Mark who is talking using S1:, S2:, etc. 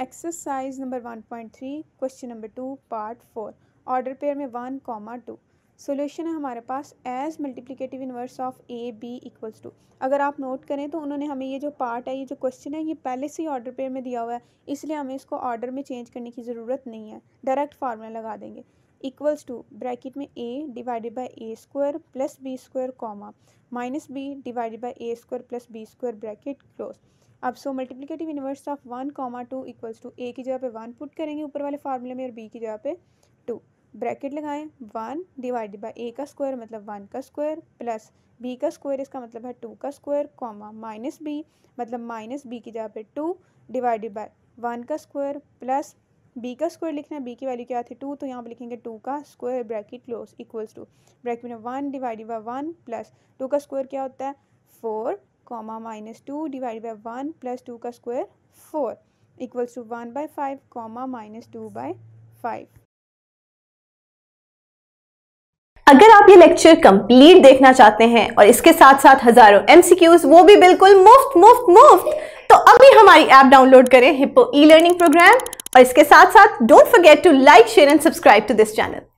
S1: exercise number one point three question number two part four order pair में one comma two solution है हमारे पास as multiplicative inverse of A B equals to अगर आप note करें तो उन्होंने हमें ये जो पार्ट है ये जो क्वेश्चन है ये पहले से ही ऑर्डर पेयर में दिया हुआ है इसलिए हमें इसको ऑर्डर में चेंज करने की ज़रूरत नहीं है डायरेक्ट फार्मूला लगा देंगे इक्वल्स टू ब्रैकेट में A divided by A square plus B square comma minus B divided by A square plus B square bracket close अब so multiplicative inverse of one comma two equals to A की जगह पे one put करेंगे ऊपर वाले फार्मूले में और बी की जगह पे टू ब्रैकेट लगाएं वन डिवाइड बाई ए का स्क्वायर मतलब वन का स्क्वायर प्लस बी का स्क्वायर इसका मतलब है टू का स्क्वायर कॉमा माइनस बी मतलब माइनस बी की जगह पे टू डिवाइडेड बाय वन का स्क्वायर प्लस बी का स्क्वायर लिखना है बी की वैल्यू क्या थी टू तो यहाँ पर लिखेंगे टू का square bracket close equals to bracket में one divided by one plus two का स्क्वायर क्या होता है four comma minus two divide by one plus two का square four equals to one by five comma minus two by five
S2: अगर आप ये lecture complete देखना चाहते हैं और इसके साथ साथ हजारों एमसीक्यूज वो भी बिल्कुल मुफ्त मुफ्त मुफ्त तो अभी हमारी ऐप डाउनलोड करें हिप्पो ई लर्निंग प्रोग्राम और इसके साथ साथ don't forget to like share and subscribe to this channel